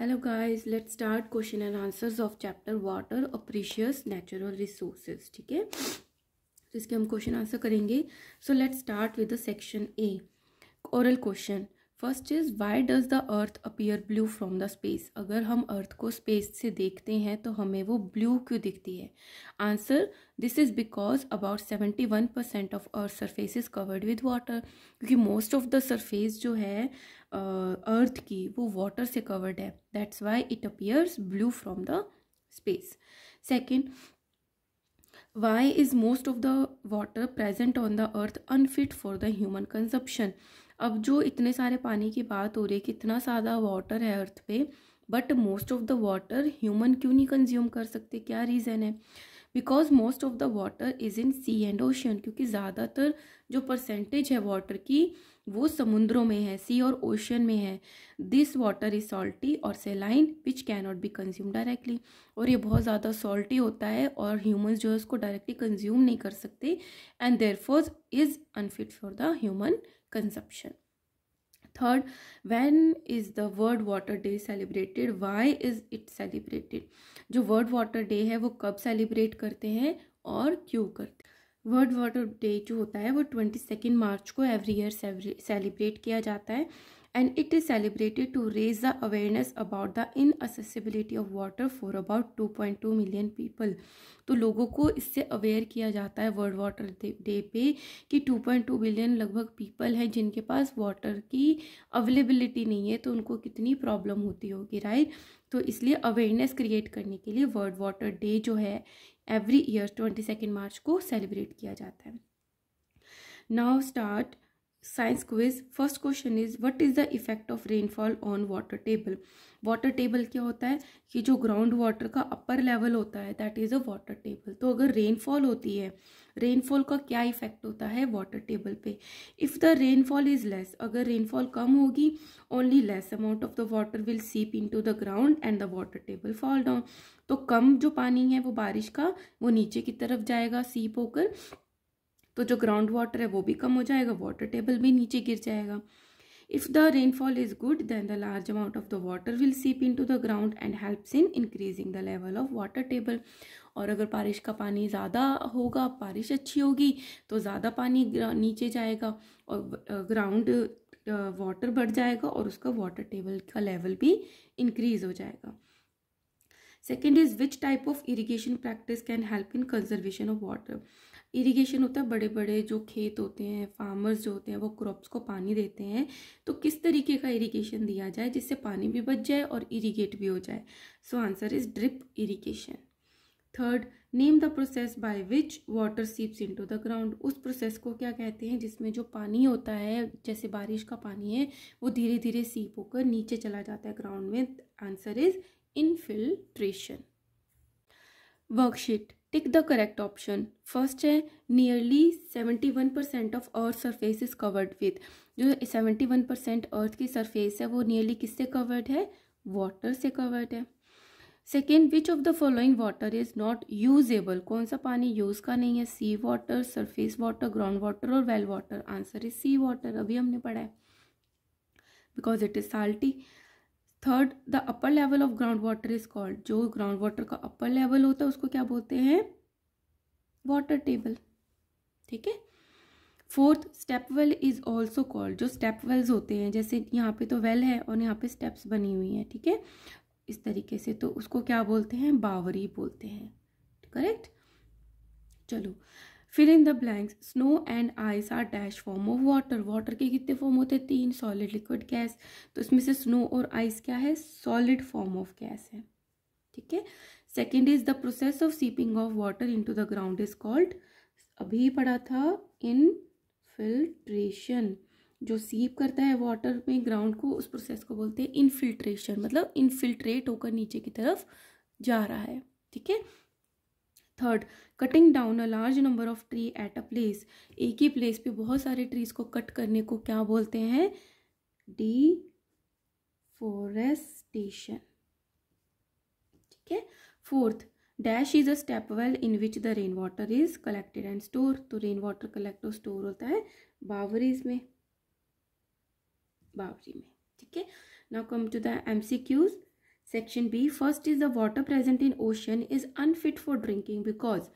Hello guys let start question and answers of chapter water a precious natural resource ठीक है तो इसके हम क्वेश्चन आंसर करेंगे so let's start with the section A oral question first is why does the earth appear blue from the space अगर हम अर्थ को space से देखते हैं तो हमें वो ब्लू क्यों दिखती है answer this is because about seventy one percent of earth surface is covered with water क्योंकि मोस्ट ऑफ द सरफेस जो है अर्थ की वो वाटर से कवर्ड है that's why it appears blue from the space second why is most of the water present on the earth unfit for the human consumption अब जो इतने सारे पानी की बात हो रही है कि इतना सारा वाटर है अर्थ पे but most of the water human क्यों नहीं कंज्यूम कर सकते क्या रीज़न है because most of the water is in sea and ocean क्योंकि ज़्यादातर जो परसेंटेज है वाटर की वो समुद्रों में है सी और ओशन में है दिस वाटर इज सॉल्टी और saline which can not be consume directly और ये बहुत ज़्यादा सॉल्टी होता है और ह्यूमन्स जो है उसको डायरेक्टली कंज्यूम नहीं कर सकते and force is unfit for the human consumption third when is the world water day celebrated why is it celebrated जो वर्ल्ड वाटर डे है वो कब सेलिब्रेट करते हैं और क्यों करते हैं वर्ल्ड वाटर डे जो होता है वो ट्वेंटी सेकेंड मार्च को एवरी ईयर सेलिब्रेट किया जाता है and it is celebrated to raise the awareness about the inaccessibility of water for about two point two million people तो लोगों को इससे अवेयर किया जाता है वर्ल्ड वाटर डे पे कि टू पॉइंट टू बिलियन लगभग पीपल हैं जिनके पास वाटर की अवेलेबिलिटी नहीं है तो उनको कितनी प्रॉब्लम होती होगी राइट तो इसलिए अवेयरनेस क्रिएट करने के लिए वर्ल्ड वाटर डे जो है every year twenty second March को सेलिब्रेट किया जाता है now start science quiz first question is what is the effect of rainfall on water table water table क्या होता है कि जो ग्राउंड वाटर का अपर लेवल होता है that is a water table तो अगर रेनफॉल होती है रेनफॉल का क्या इफेक्ट होता है वाटर टेबल पे if the rainfall is less अगर रेनफॉल कम होगी only less amount of the water will seep into the ground and the water table fall down तो कम जो पानी है वो बारिश का वो नीचे की तरफ जाएगा सीप होकर तो जो ग्राउंड वाटर है वो भी कम हो जाएगा वाटर टेबल भी नीचे गिर जाएगा if the rainfall is good then the large amount of the water will seep into the ground and helps in increasing the level of water table और अगर बारिश का पानी ज़्यादा होगा बारिश अच्छी होगी तो ज़्यादा पानी नीचे जाएगा और ग्राउंड वाटर बढ़ जाएगा और उसका वाटर टेबल का लेवल भी इंक्रीज़ हो जाएगा second is which type of irrigation practice can help in conservation of water irrigation होता है बड़े बड़े जो खेत होते हैं फार्मर्स जो होते हैं वो क्रॉप्स को पानी देते हैं तो किस तरीके का इरिगेशन दिया जाए जिससे पानी भी बच जाए और इरिगेट भी हो जाए so answer is drip irrigation third name the process by which water seeps into the ground उस प्रोसेस को क्या कहते हैं जिसमें जो पानी होता है जैसे बारिश का पानी है वो धीरे धीरे सीप होकर नीचे चला जाता है ग्राउंड में answer is infiltration worksheet tick the correct option first है nearly seventy one percent of earth surface is covered with जो सेवेंटी वन परसेंट अर्थ की सरफेस है वो नियरली किससे कवर्ड है वाटर से कवर्ड है second which of the following water is not usable कौन सा पानी यूज़ का नहीं है sea water surface water ground water और well water answer is sea water अभी हमने पढ़ा है because it is salty third the upper level of ground water is called जो ग्राउंड वाटर का अपर लेवल होता है उसको क्या बोलते हैं वाटर टेबल ठीक है fourth step well is also called जो स्टेप वेल्स होते हैं जैसे यहाँ पे तो वेल है और यहाँ पे स्टेप्स बनी हुई हैं ठीक है थीके? इस तरीके से तो उसको क्या बोलते हैं बावरी बोलते हैं करेक्ट चलो फिर in the blanks snow and ice are dash form of water water के कितने फॉर्म होते हैं तीन सॉलिड लिक्विड गैस तो इसमें से स्नो और आइस क्या है सॉलिड फॉर्म ऑफ गैस है ठीक है second is the process of seeping of water into the ground is called अभी पढ़ा था इन फिल्ट्रेशन जो सीप करता है वाटर में ग्राउंड को उस प्रोसेस को बोलते हैं इनफिल्ट्रेशन मतलब इनफिल्ट्रेट होकर नीचे की तरफ जा रहा है ठीक है third cutting down a large number of tree at a place एक ही प्लेस पे बहुत सारे ट्रीज को कट करने को क्या बोलते हैं डी फोरेस्टेशन ठीक है fourth dash is a step well in which the rain water is collected and store तो रेन वाटर कलेक्ट और स्टोर होता है बावरीज में बावरी में ठीक है now come to the M C Qs section B first is the water present in ocean is unfit for drinking because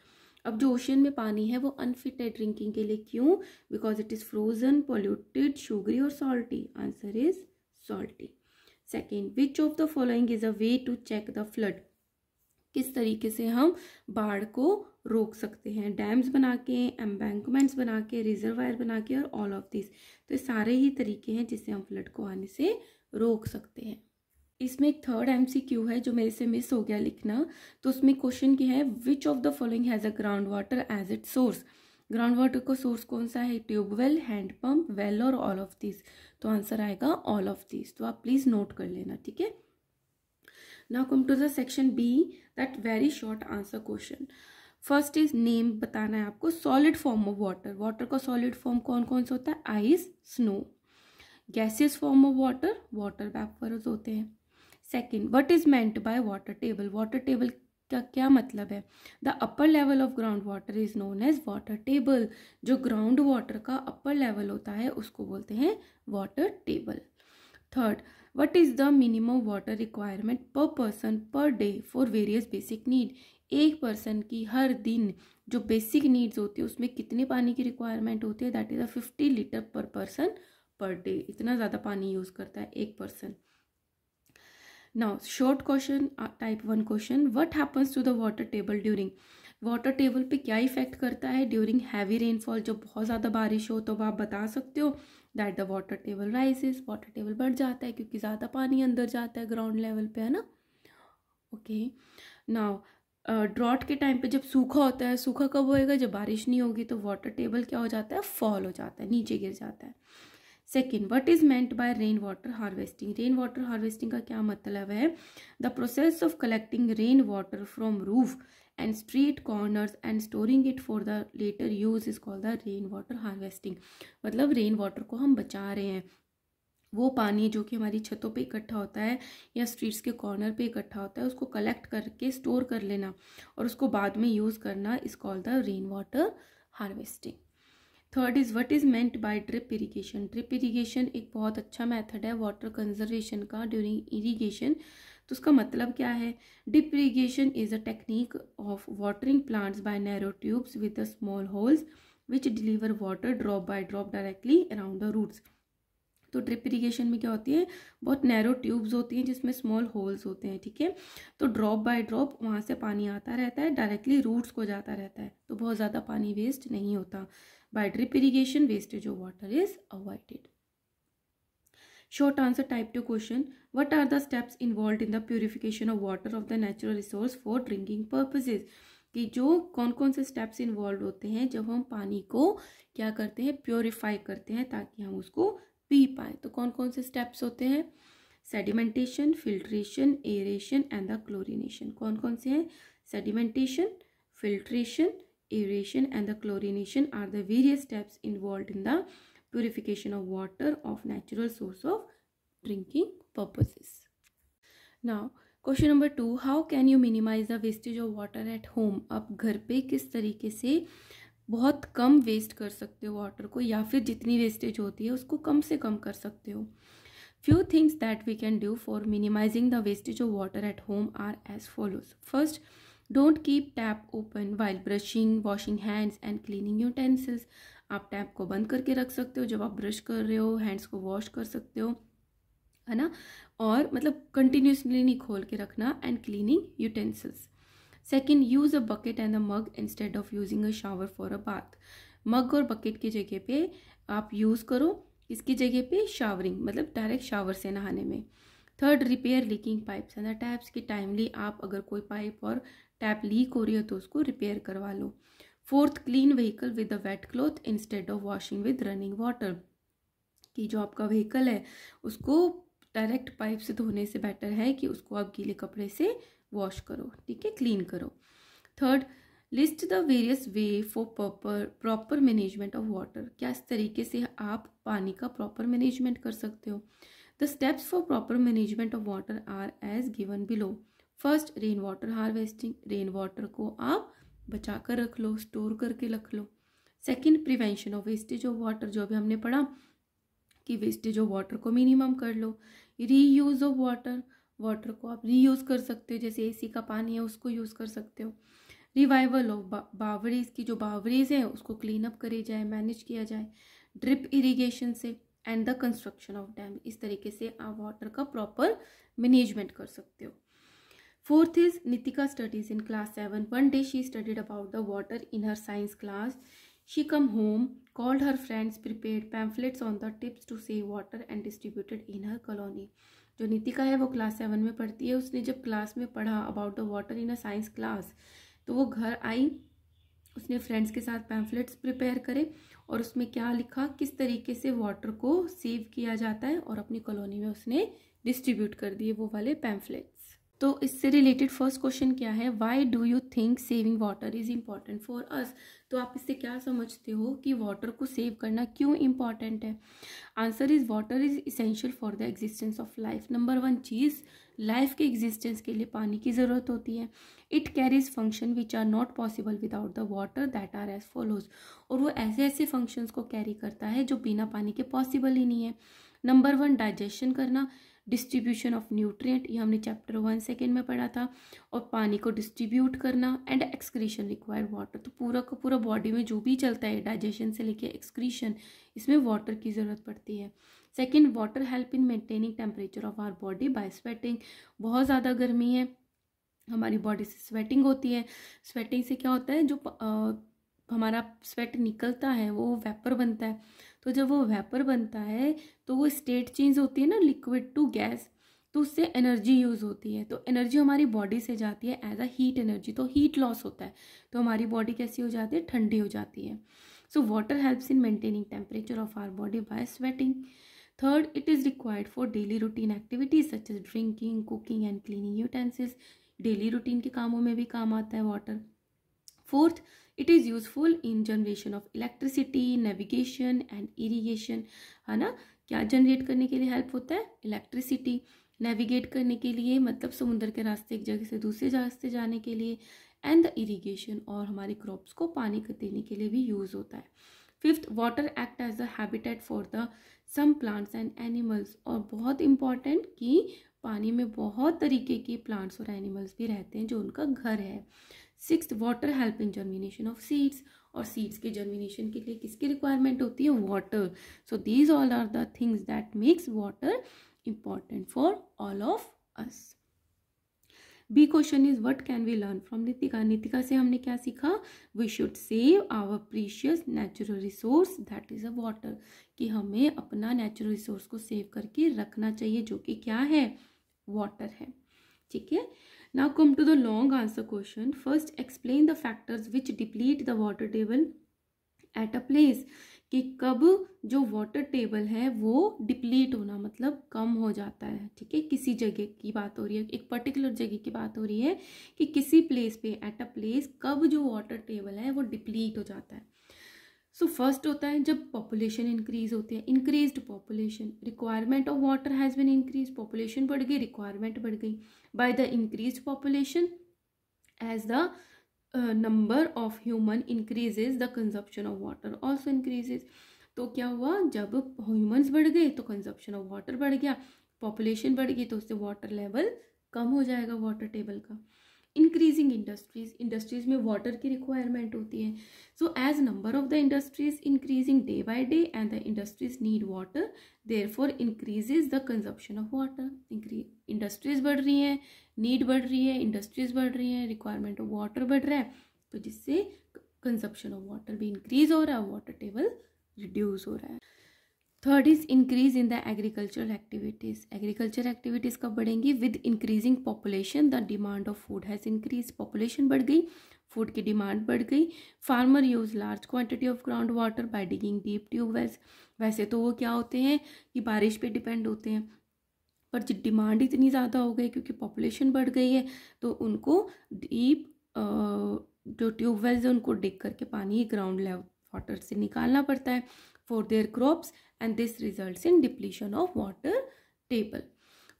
अब जो ओशन में पानी है वो अनफिट है ड्रिंकिंग के लिए क्यों because it is frozen polluted sugary और salty answer is salty second which of the following is a way to check the flood किस तरीके से हम बाढ़ को रोक सकते हैं डैम्स बना के एम्बैंकमेंट्स बना के रिजर्वायर बना के और ऑल ऑफ दिस तो ये सारे ही तरीके हैं जिससे हम फ्लड को आने से रोक सकते हैं इसमें एक थर्ड एमसीक्यू है जो मेरे से मिस हो गया लिखना तो उसमें क्वेश्चन क्या है which of the following has a ground water as it source ground water का सोर्स कौन सा है ट्यूबवेल हैंडपम्प वेल और ऑल ऑफ दिस तो आंसर आएगा ऑल ऑफ दिस तो आप प्लीज़ नोट कर लेना ठीक है now come to the section B that very short answer question first is name बताना है आपको solid form of water water का सॉलिड फॉर्म कौन कौन सा होता है ice snow gaseous form of water water vapours होते हैं second what is meant by water table water table का क्या मतलब है the upper level of ground water is known as water table जो ग्राउंड वाटर का अपर लेवल होता है उसको बोलते हैं water table third what is the minimum water requirement per person per day for various basic need एक person की हर दिन जो बेसिक नीड्स होती है उसमें कितने पानी की रिक्वायरमेंट होती है that is a fifty litre per person per day इतना ज़्यादा पानी यूज़ करता है एक person now short question uh, type one question what happens to the water table during water table पे क्या इफेक्ट करता है ड्यूरिंग हैवी रेनफॉल जब बहुत ज़्यादा बारिश हो तो आप बता सकते हो that the water table rises water table बढ़ जाता है क्योंकि ज़्यादा पानी अंदर जाता है ग्राउंड लेवल पे है ना ओके नाउ ड्रॉट के टाइम पे जब सूखा होता है सूखा कब होएगा जब बारिश नहीं होगी तो वाटर टेबल क्या हो जाता है फॉल हो जाता है नीचे गिर जाता है second what is meant by rain water harvesting rain water harvesting का क्या मतलब है the process of collecting rain water from roof and street street and storing it for the later use is call the rain water harvesting मतलब rain water को हम बचा रहे हैं वो पानी जो कि हमारी छतों पे इकट्ठा होता है या स्ट्रीट्स के कॉर्नर पे इकट्ठा होता है उसको कलेक्ट करके स्टोर कर लेना और उसको बाद में यूज़ करना is call the rain water harvesting third is what is meant by drip irrigation drip irrigation एक बहुत अच्छा मेथड है वाटर कंजर्वेशन का ड्यूरिंग इरिगेशन तो उसका मतलब क्या है drip irrigation is a technique of watering plants by narrow tubes with the small holes which deliver water drop by drop directly around the roots तो ड्रिप इरीगेशन में क्या होती है बहुत नैरो ट्यूब्स होती हैं जिसमें स्मॉल होल्स होते हैं ठीक है तो ड्रॉप बाय ड्रॉप वहाँ से पानी आता रहता है डायरेक्टली रूट्स को जाता रहता है तो बहुत ज़्यादा पानी वेस्ट नहीं होता By drip irrigation, wastage of water is avoided. Short answer type 2 question. What are the steps involved in the purification of water of the natural resource for drinking purposes? कि जो कौन कौन से स्टेप्स इन्वॉल्व होते हैं जब हम पानी को क्या करते हैं प्योरीफाई करते हैं ताकि हम उसको पी पाए तो कौन कौन से स्टेप्स होते हैं sedimentation filtration aeration and the chlorination कौन कौन से हैं sedimentation filtration aeration and the chlorination are the various steps involved in the purification of water of natural source of drinking purposes. Now, question number two how can you minimise the wastage of water at home आप घर पे किस तरीके से बहुत कम waste कर सकते हो वाटर को या फिर जितनी वेस्टेज होती है उसको कम से कम कर सकते हो few things that we can do for minimizing the wastage of water at home are as follows first don't keep tap open while brushing washing hands and cleaning utensils आप टैप को बंद करके रख सकते हो जब आप ब्रश कर रहे हो हैंड्स को वॉश कर सकते हो है ना और मतलब कंटिन्यूसली नहीं खोल के रखना and cleaning utensils second use a bucket and a mug instead of using a shower for a bath mug और बकेट की जगह पे आप यूज़ करो इसकी जगह पे शावरिंग मतलब डायरेक्ट शावर से नहाने में third repair leaking pipes and the taps की टाइमली आप अगर कोई पाइप और टैप लीक हो रही हो तो उसको रिपेयर करवा लो fourth clean vehicle with a wet cloth instead of washing with running water कि जो आपका व्हीकल है उसको डायरेक्ट पाइप से धोने से बेटर है कि उसको आप गीले कपड़े से वॉश करो ठीक है क्लीन करो third list the various way for proper proper management of water क्या इस तरीके से आप पानी का प्रॉपर मैनेजमेंट कर सकते हो the steps for proper management of water are as given below first rain water harvesting rain water को आप बचा कर रख लो स्टोर करके रख लो second prevention of wastage of water जो भी हमने पढ़ा कि वेस्टेज ऑफ वाटर को मिनिमम कर लो रीयूज़ ऑफ वाटर वाटर को आप रीयूज़ कर सकते हो जैसे एसी का पानी है उसको यूज़ कर सकते हो रिवाइवल ऑफ बावरीज की जो बावरीज हैं उसको क्लीन अप करी जाए मैनेज किया जाए ड्रिप इरीगेशन से and the construction of dam इस तरीके से आप वाटर का प्रॉपर मैनेजमेंट कर सकते हो Fourth is Nitika studies in class 7. One day she studied about the water in her science class. She come home, called her friends, prepared pamphlets on the tips to save water and distributed in her colony. जो नितिका है वो class seven में पढ़ती है उसने जब class में पढ़ा about the water in a science class तो वो घर आई उसने फ्रेंड्स के साथ पैम्फलेट्स प्रिपेयर करे और उसमें क्या लिखा किस तरीके से वाटर को सेव किया जाता है और अपनी कॉलोनी में उसने डिस्ट्रीब्यूट कर दिए वो वाले पैम्फलेट तो इससे रिलेटेड फर्स्ट क्वेश्चन क्या है why do you think saving water is important for us तो आप इससे क्या समझते हो कि वाटर को सेव करना क्यों इम्पॉर्टेंट है answer is water is essential for the existence of life number one चीज़ लाइफ के एग्जिस्टेंस के लिए पानी की ज़रूरत होती है it carries function which are not possible without the water that are as follows और वो ऐसे ऐसे फंक्शंस को कैरी करता है जो बिना पानी के पॉसिबल ही नहीं है नंबर वन डाइजेशन करना डिस्ट्रीब्यूशन ऑफ न्यूट्रिएंट ये हमने चैप्टर वन सेकेंड में पढ़ा था और पानी को डिस्ट्रीब्यूट करना एंड एक्सक्रीशन रिक्वायर्ड वाटर तो पूरा का पूरा बॉडी में जो भी चलता है डाइजेशन से लेके एक्सक्रीशन इसमें वाटर की ज़रूरत पड़ती है second water help in maintaining temperature of our body by sweating बहुत ज़्यादा गर्मी है हमारी बॉडी से स्वेटिंग होती है स्वेटिंग से क्या होता है जो आ, हमारा स्वेट निकलता है वो वेपर बनता है तो जब वो वेपर बनता है तो वो स्टेट चेंज होती है ना लिक्विड टू गैस तो उससे एनर्जी यूज़ होती है तो एनर्जी हमारी बॉडी से जाती है एज अ हीट एनर्जी तो हीट लॉस होता है तो हमारी बॉडी कैसी हो जाती है ठंडी हो जाती है so water helps in maintaining temperature of our body by sweating third it is required for daily routine activities such as drinking cooking and cleaning utensils daily routine के कामों में भी काम आता है water fourth it is useful in generation of electricity navigation and irrigation है ना क्या जनरेट करने के लिए हेल्प होता है इलेक्ट्रिसिटी नेविगेट करने के लिए मतलब समुद्र के रास्ते एक जगह से दूसरे रास्ते जाने के लिए एंड द इरीगेशन और हमारे क्रॉप्स को पानी देने के लिए भी यूज़ होता है fifth water act as a habitat for the some plants and animals और बहुत इंपॉर्टेंट कि पानी में बहुत तरीके के प्लांट्स और एनिमल्स भी रहते हैं जो उनका घर है six water help in germination of seeds और सीड्स के जर्मिनेशन के लिए किसकी रिक्वायरमेंट होती है water so these all are the things that makes water important for all of us B question is what can we learn from Nitika Nitika से हमने क्या सीखा we should save our precious natural resource that is a water कि हमें अपना natural resource को save करके रखना चाहिए जो कि क्या है वाटर है ठीक है now come to the long answer question first explain the factors which deplete the water table at a place कि कब जो वाटर टेबल है वो डिप्लीट होना मतलब कम हो जाता है ठीक है किसी जगह की बात हो रही है एक पर्टिकुलर जगह की बात हो रही है कि किसी प्लेस पे एट अ प्लेस कब जो वाटर टेबल है वो डिप्लीट हो जाता है सो so, फर्स्ट होता है जब पॉपुलेशन इंक्रीज होती है increase population requirement of water has been increase population बढ़ गई रिक्वायरमेंट बढ़ गई by the increase population as the number of human increases the consumption of water also increases तो क्या हुआ जब ह्यूमन्स बढ़ गए तो कंजप्शन ऑफ वाटर बढ़ गया पॉपुलेशन बढ़ गई तो उससे वाटर लेवल कम हो जाएगा वाटर टेबल का इंक्रीजिंग इंडस्ट्रीज इंडस्ट्रीज में वाटर की रिक्वायरमेंट होती है so as number of the industries increasing day by day and the industries need water therefore increases the consumption of water industries बढ़ रही हैं नीड बढ़ रही है इंडस्ट्रीज बढ़ रही हैं रिक्वायरमेंट ऑफ वाटर बढ़ रहा है तो जिससे कंजप्शन ऑफ वाटर भी इंक्रीज हो रहा है वाटर टेबल रिड्यूस हो रहा है third is increase in the agricultural activities agriculture activities कब बढ़ेंगी with increasing population the demand of food has increase population बढ़ गई फूड की डिमांड बढ़ गई farmer use large quantity of ground water by digging deep tube wells वैसे तो वो क्या होते हैं कि बारिश पे डिपेंड होते हैं पर डिमांड इतनी ज़्यादा हो गई क्योंकि पॉपुलेशन बढ़ गई है तो उनको डीप जो ट्यूबवेल्स है उनको डिग करके पानी ग्राउंड लेवल वाटर से निकालना पड़ता है for their crops and this results in depletion of water table.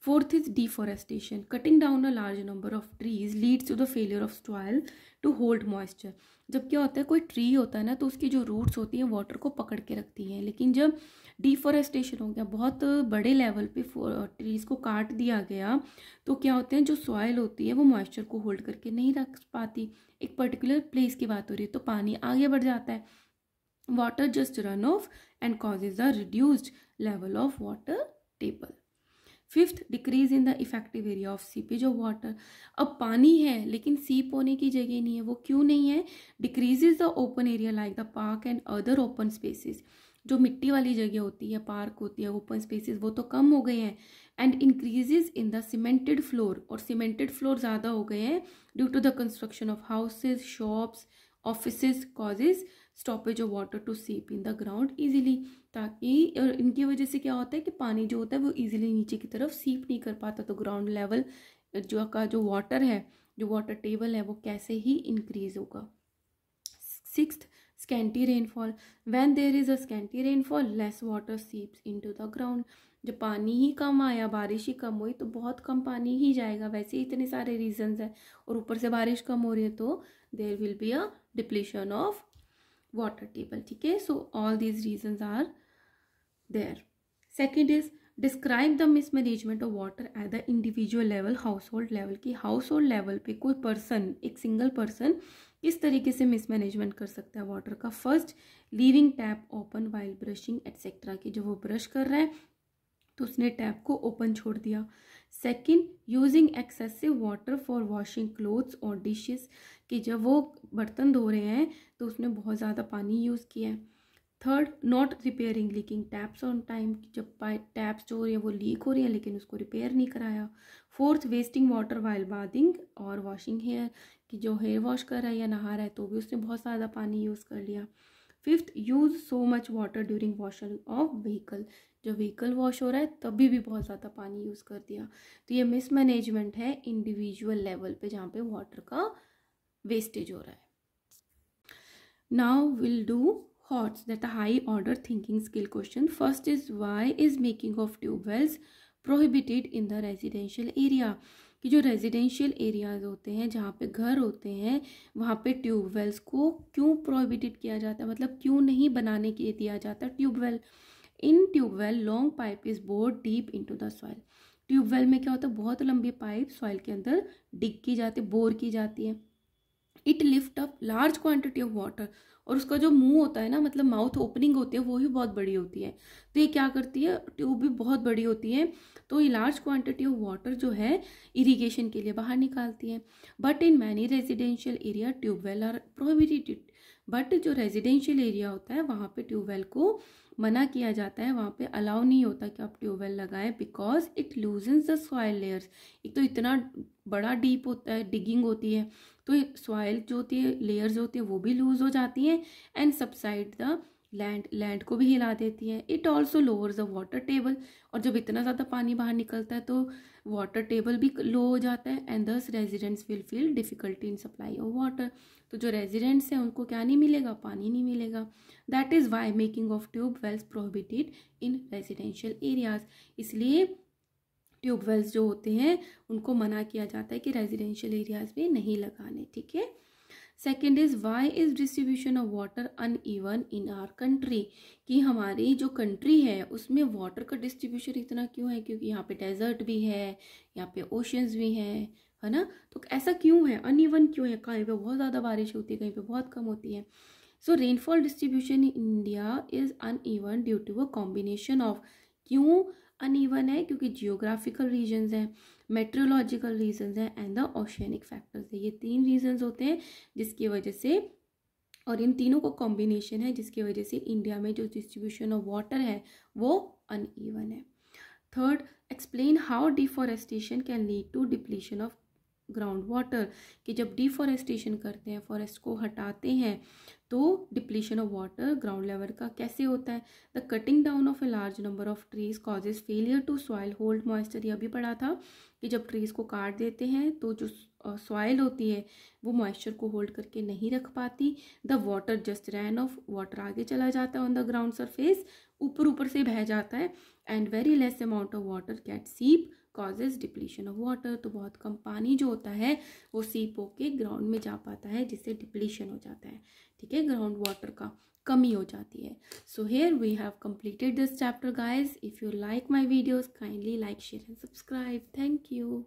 Fourth is deforestation. Cutting down a large number of trees leads to the failure of soil to hold moisture. जब क्या होता है कोई tree होता है ना तो उसकी जो रूट्स होती हैं वाटर को पकड़ के रखती हैं लेकिन जब डिफॉरेस्टेशन हो गया बहुत बड़े लेवल पे ट्रीज़ को काट दिया गया तो क्या होते हैं जो सॉयल होती है वो मॉइस्चर को होल्ड करके नहीं रख पाती एक पर्टिकुलर प्लेस की बात हो रही है तो पानी आगे बढ़ जाता है water just run off and causes a reduced level of water table fifth decrease in the effective area of seepage of water अब पानी है लेकिन सीप होने की जगह नहीं है वो क्यों नहीं है decreases the open area like the park and other open spaces जो मिट्टी वाली जगह होती है पार्क होती है ओपन स्पेसिस वो तो कम हो गए हैं and increases in the cemented floor और सीमेंटेड फ्लोर ज़्यादा हो गए हैं due to the construction of houses shops office causes stoppage of water to seep in the ground easily ताकि और इनकी वजह से क्या होता है कि पानी जो होता है वो ईजिली नीचे की तरफ सीप नहीं कर पाता तो ग्राउंड लेवल जो का जो वाटर है जो वाटर टेबल है वो कैसे ही इंक्रीज होगा six rainfall when there is a a rainfall less water seeps into the ground जब पानी ही कम आया बारिश ही कम हुई तो बहुत कम पानी ही जाएगा वैसे ही इतने सारे रीजंस हैं और ऊपर से बारिश कम हो रही है तो there will be a depletion of water table ठीक है so all these reasons are there second is describe the mismanagement of water at the individual level household level की हाउस होल्ड लेवल पे कोई person एक single person किस तरीके से mismanagement कर सकता है वाटर का first leaving tap open while brushing etcetera की जब वो ब्रश कर रहा है तो उसने टैप को ओपन छोड़ दिया second using excessive water for washing clothes और डिशेस कि जब वो बर्तन धो रहे हैं तो उसने बहुत ज़्यादा पानी यूज़ किया है third not repairing leaking taps on time जब टैप्स जो हो रही है वो लीक हो रही है लेकिन उसको रिपेयर नहीं कराया fourth wasting water while bathing और वॉशिंग हेयर कि जो हेयर वॉश कर रहा है या नहा रहा है तो भी उसने बहुत ज़्यादा पानी यूज़ कर लिया fifth use so much water during washing of vehicle जब व्हीकल वॉश हो रहा है तब भी, भी बहुत ज़्यादा पानी यूज़ कर दिया तो ये मिसमैनेजमेंट है इंडिविजुअल लेवल पे जहाँ पे वाटर का वेस्टेज हो रहा है now will do HOTS that high order thinking skill question first is why is making of tube wells prohibited in the residential area कि जो रेजिडेंशियल एरियाज़ होते हैं जहाँ पे घर होते हैं वहाँ पे ट्यूबवेल्स को क्यों प्रोहिबिटेड किया जाता है मतलब क्यों नहीं बनाने के दिया जाता tube well in tube well long pipe is bored deep in the soil tube well में क्या होता है बहुत लंबी पाइप सॉइल के अंदर डिग की जाती है बोर की जाती है it lift up large quantity of water और उसका जो मुंह होता है ना मतलब माउथ ओपनिंग होती है वो भी बहुत बड़ी होती है तो ये क्या करती है ट्यूब भी बहुत बड़ी होती है तो ये लार्ज क्वांटिटी ऑफ वाटर जो है इरिगेशन के लिए बाहर निकालती है but in many residential area tube well are prohibited but जो रेजिडेंशियल एरिया होता है वहाँ पर ट्यूबवेल को मना किया जाता है वहाँ पे अलाउ नहीं होता कि आप ट्यूबवेल लगाएं because it loose the soil layers एक तो इतना बड़ा डीप होता है डिगिंग होती है तो सॉयल जो होती है लेयर्स होती है वो भी लूज़ हो जाती हैं and subside the land land को भी हिला देती है it also lowers the water table और जब इतना ज़्यादा पानी बाहर निकलता है तो वाटर टेबल भी लो हो जाता है and thus residents will feel difficulty in supply of water तो जो रेजिडेंट्स हैं उनको क्या नहीं मिलेगा पानी नहीं मिलेगा that is why making of tube wells prohibited in residential areas इसलिए ट्यूब वेल्स जो होते हैं उनको मना किया जाता है कि रेजिडेंशियल एरियाज़ में नहीं लगाने ठीक है second is why is distribution of water uneven in our country कि हमारी जो कंट्री है उसमें वाटर का डिस्ट्रीब्यूशन इतना क्यों है क्योंकि यहाँ पे डेजर्ट भी है यहाँ पे ओशंस भी हैं है ना तो ऐसा क्यों है अनइवन क्यों है कहीं पे बहुत ज़्यादा बारिश होती है कहीं पे बहुत कम होती है so rainfall distribution in India is uneven due to a combination of क्यों अनइवन है क्योंकि जियोग्राफिकल रीजन्स हैं मेट्रोलॉजिकल रीजन्स हैं एंड द ओशनिक फैक्टर्स है ये तीन रीजन्स होते हैं जिसकी वजह से और इन तीनों का कॉम्बिनेशन है जिसकी वजह से इंडिया में जो डिस्ट्रीब्यूशन ऑफ वाटर है वो अनइवन है third explain how deforestation can lead to depletion of ground water कि जब डिफॉरेस्टेशन करते हैं फॉरेस्ट को हटाते हैं तो depletion of water ground level का कैसे होता है the cutting down of a large number of trees causes failure to soil hold moisture यह भी पढ़ा था कि जब ट्रीज़ को काट देते हैं तो जो सॉइल होती है वो मॉइस्चर को होल्ड करके नहीं रख पाती the water just run off water आगे चला जाता है ऑन द ग्राउंड सरफेस ऊपर ऊपर से बह जाता है and very less amount of water can seep causes depletion of water तो बहुत कम पानी जो होता है वो सीप होके ग्राउंड में जा पाता है जिससे डिप्लीशन हो जाता है ठीक है ग्राउंड वाटर का कमी हो जाती है so here we have completed this chapter guys if you like my videos kindly like share and subscribe thank you